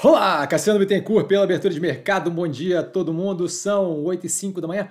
Olá, Cassiano Bittencourt pela abertura de mercado. Bom dia a todo mundo. São 8 e 5 da manhã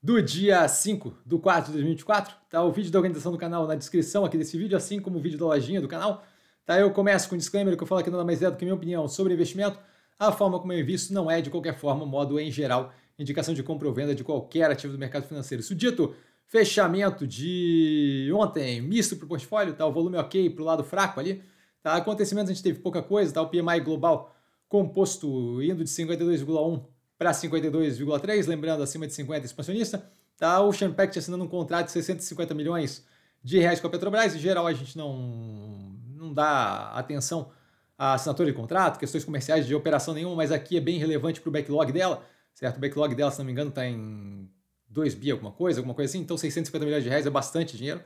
do dia 5 do 4 de 2024. Tá o vídeo da organização do canal na descrição aqui desse vídeo, assim como o vídeo da lojinha do canal. Tá, eu começo com um disclaimer que eu falo que nada mais é do que minha opinião sobre investimento. A forma como eu invisto não é, de qualquer forma, modo em geral, indicação de compra ou venda de qualquer ativo do mercado financeiro. Isso dito, fechamento de ontem, misto para o portfólio, tá? o volume ok para o lado fraco ali. Tá? Acontecimentos a gente teve pouca coisa, tá? o PMI global composto indo de 52,1 para 52,3, lembrando, acima de 50 expansionista, tá o Pact assinando um contrato de 650 milhões de reais com a Petrobras. Em geral, a gente não, não dá atenção à assinatura de contrato, questões comerciais de operação nenhuma, mas aqui é bem relevante para o backlog dela, certo? O backlog dela, se não me engano, está em 2 bi alguma coisa, alguma coisa assim, então 650 milhões de reais é bastante dinheiro.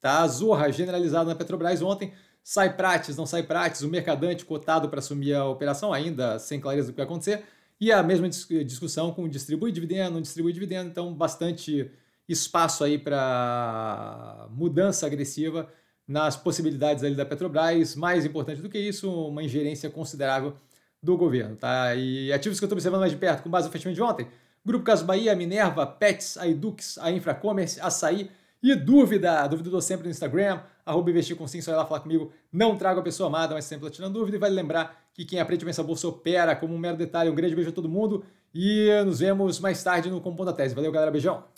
Tá? A Zorra generalizada na Petrobras ontem Sai Prates, não sai Prates, o mercadante cotado para assumir a operação, ainda sem clareza do que vai acontecer. E a mesma eh, discussão com distribui dividendo, não distribui dividendo. Então, bastante espaço aí para mudança agressiva nas possibilidades ali da Petrobras. Mais importante do que isso, uma ingerência considerável do governo. Tá? E ativos que eu estou observando mais de perto, com base no fechamento de ontem, Grupo Caso Bahia, Minerva, Pets, a Edux, a Infracommerce, Açaí, e dúvida, dúvida eu dou sempre no Instagram, arroba investir com sim, só ir lá falar comigo. Não trago a pessoa amada, mas sempre tirando dúvida. E vale lembrar que quem aprende bem essa bolsa opera como um mero detalhe. Um grande beijo a todo mundo e nos vemos mais tarde no Compondo da Tese. Valeu, galera. Beijão.